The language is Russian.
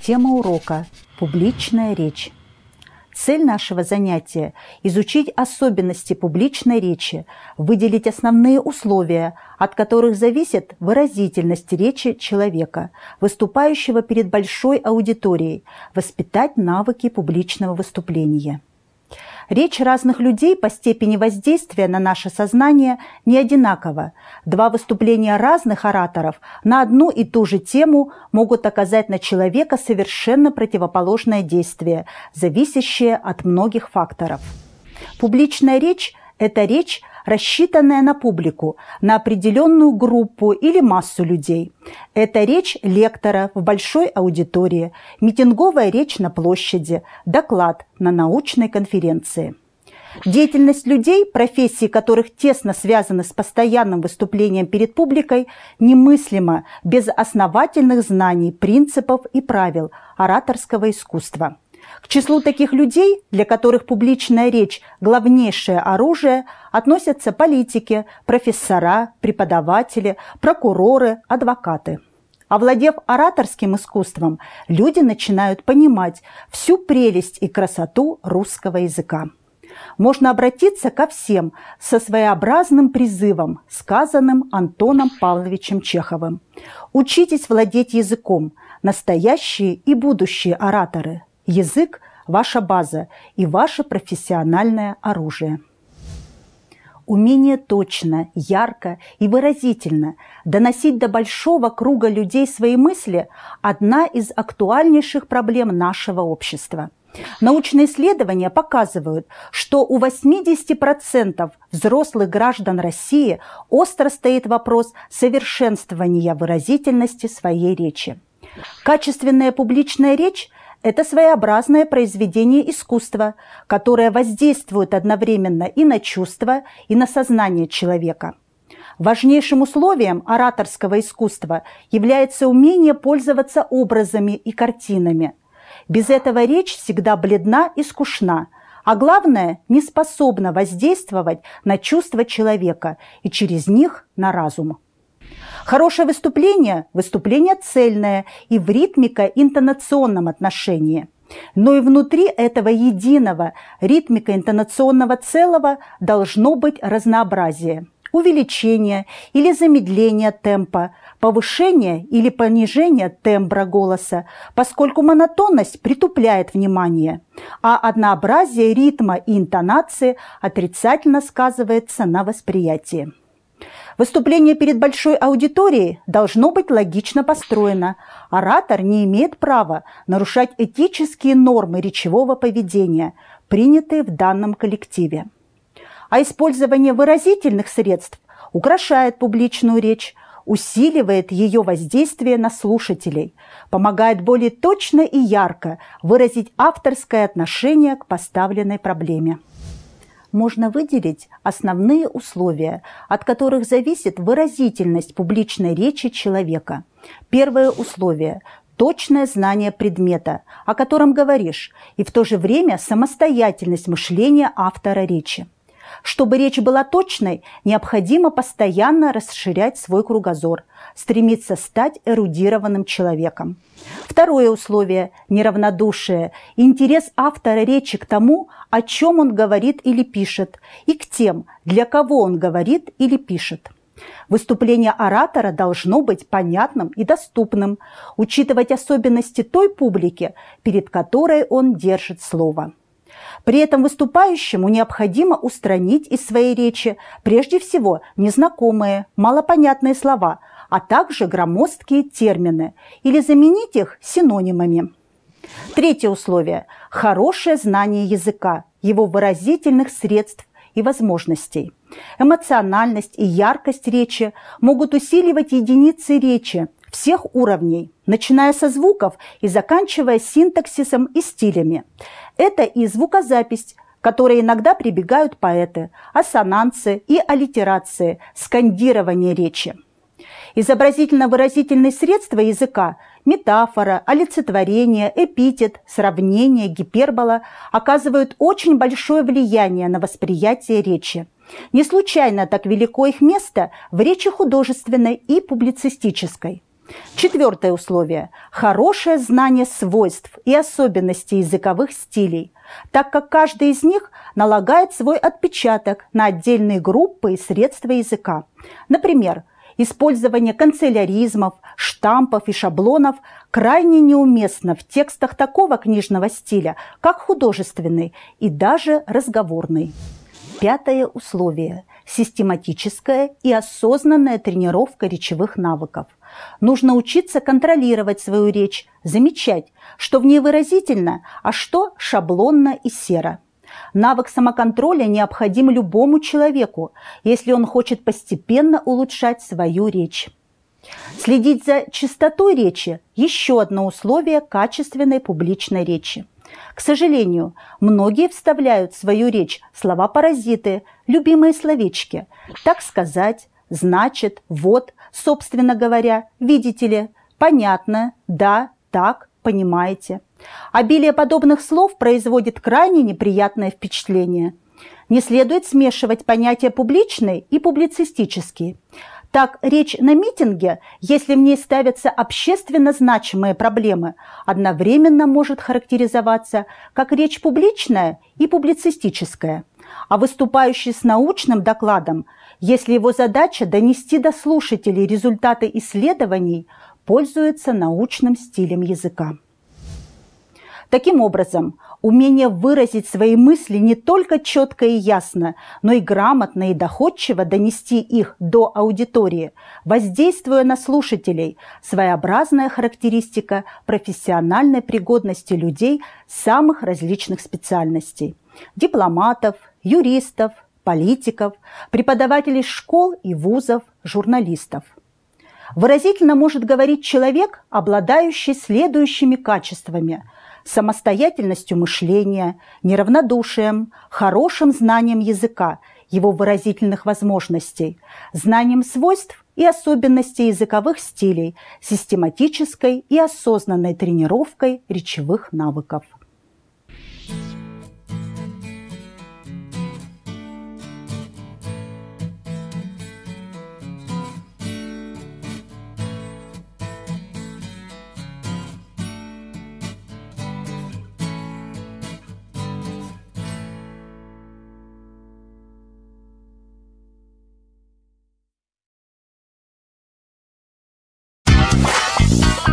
Тема урока – публичная речь. Цель нашего занятия – изучить особенности публичной речи, выделить основные условия, от которых зависит выразительность речи человека, выступающего перед большой аудиторией, воспитать навыки публичного выступления. Речь разных людей по степени воздействия на наше сознание не одинакова. Два выступления разных ораторов на одну и ту же тему могут оказать на человека совершенно противоположное действие, зависящее от многих факторов. Публичная речь – это речь, рассчитанная на публику, на определенную группу или массу людей. Это речь лектора в большой аудитории, митинговая речь на площади, доклад на научной конференции. Деятельность людей, профессии которых тесно связаны с постоянным выступлением перед публикой, немыслима без основательных знаний, принципов и правил ораторского искусства. К числу таких людей, для которых публичная речь – главнейшее оружие, относятся политики, профессора, преподаватели, прокуроры, адвокаты. Овладев ораторским искусством, люди начинают понимать всю прелесть и красоту русского языка. Можно обратиться ко всем со своеобразным призывом, сказанным Антоном Павловичем Чеховым. Учитесь владеть языком, настоящие и будущие ораторы – Язык – ваша база и ваше профессиональное оружие. Умение точно, ярко и выразительно доносить до большого круга людей свои мысли – одна из актуальнейших проблем нашего общества – Научные исследования показывают, что у 80% взрослых граждан России остро стоит вопрос совершенствования выразительности своей речи. Качественная публичная речь это своеобразное произведение искусства, которое воздействует одновременно и на чувства, и на сознание человека. Важнейшим условием ораторского искусства является умение пользоваться образами и картинами. Без этого речь всегда бледна и скучна, а главное, не способна воздействовать на чувства человека и через них на разум. Хорошее выступление – выступление цельное и в ритмико-интонационном отношении. Но и внутри этого единого ритмико-интонационного целого должно быть разнообразие увеличение или замедление темпа, повышение или понижение тембра голоса, поскольку монотонность притупляет внимание, а однообразие ритма и интонации отрицательно сказывается на восприятии. Выступление перед большой аудиторией должно быть логично построено. Оратор не имеет права нарушать этические нормы речевого поведения, принятые в данном коллективе. А использование выразительных средств украшает публичную речь, усиливает ее воздействие на слушателей, помогает более точно и ярко выразить авторское отношение к поставленной проблеме можно выделить основные условия, от которых зависит выразительность публичной речи человека. Первое условие – точное знание предмета, о котором говоришь, и в то же время самостоятельность мышления автора речи. Чтобы речь была точной, необходимо постоянно расширять свой кругозор, стремиться стать эрудированным человеком. Второе условие – неравнодушие, интерес автора речи к тому, о чем он говорит или пишет, и к тем, для кого он говорит или пишет. Выступление оратора должно быть понятным и доступным, учитывать особенности той публики, перед которой он держит слово. При этом выступающему необходимо устранить из своей речи прежде всего незнакомые, малопонятные слова, а также громоздкие термины или заменить их синонимами. Третье условие – хорошее знание языка, его выразительных средств и возможностей. Эмоциональность и яркость речи могут усиливать единицы речи всех уровней, начиная со звуков и заканчивая синтаксисом и стилями. Это и звукозапись, которой иногда прибегают поэты, ассонансы и аллитерации, скандирование речи. Изобразительно-выразительные средства языка – метафора, олицетворение, эпитет, сравнение, гипербола – оказывают очень большое влияние на восприятие речи. Не случайно так велико их место в речи художественной и публицистической – Четвертое условие – хорошее знание свойств и особенностей языковых стилей, так как каждый из них налагает свой отпечаток на отдельные группы и средства языка. Например, использование канцеляризмов, штампов и шаблонов крайне неуместно в текстах такого книжного стиля, как художественный и даже разговорный. Пятое условие – систематическая и осознанная тренировка речевых навыков – Нужно учиться контролировать свою речь, замечать, что в ней выразительно, а что шаблонно и серо. Навык самоконтроля необходим любому человеку, если он хочет постепенно улучшать свою речь. Следить за чистотой речи – еще одно условие качественной публичной речи. К сожалению, многие вставляют в свою речь слова-паразиты, любимые словечки, так сказать, значит, вот, собственно говоря, видите ли, понятно, да, так, понимаете. Обилие подобных слов производит крайне неприятное впечатление. Не следует смешивать понятия публичный и публицистический. Так, речь на митинге, если в ней ставятся общественно значимые проблемы, одновременно может характеризоваться как речь публичная и публицистическая. А выступающий с научным докладом если его задача донести до слушателей результаты исследований, пользуется научным стилем языка. Таким образом, умение выразить свои мысли не только четко и ясно, но и грамотно и доходчиво донести их до аудитории, воздействуя на слушателей, своеобразная характеристика профессиональной пригодности людей самых различных специальностей – дипломатов, юристов, политиков, преподавателей школ и вузов, журналистов. Выразительно может говорить человек, обладающий следующими качествами – самостоятельностью мышления, неравнодушием, хорошим знанием языка, его выразительных возможностей, знанием свойств и особенностей языковых стилей, систематической и осознанной тренировкой речевых навыков.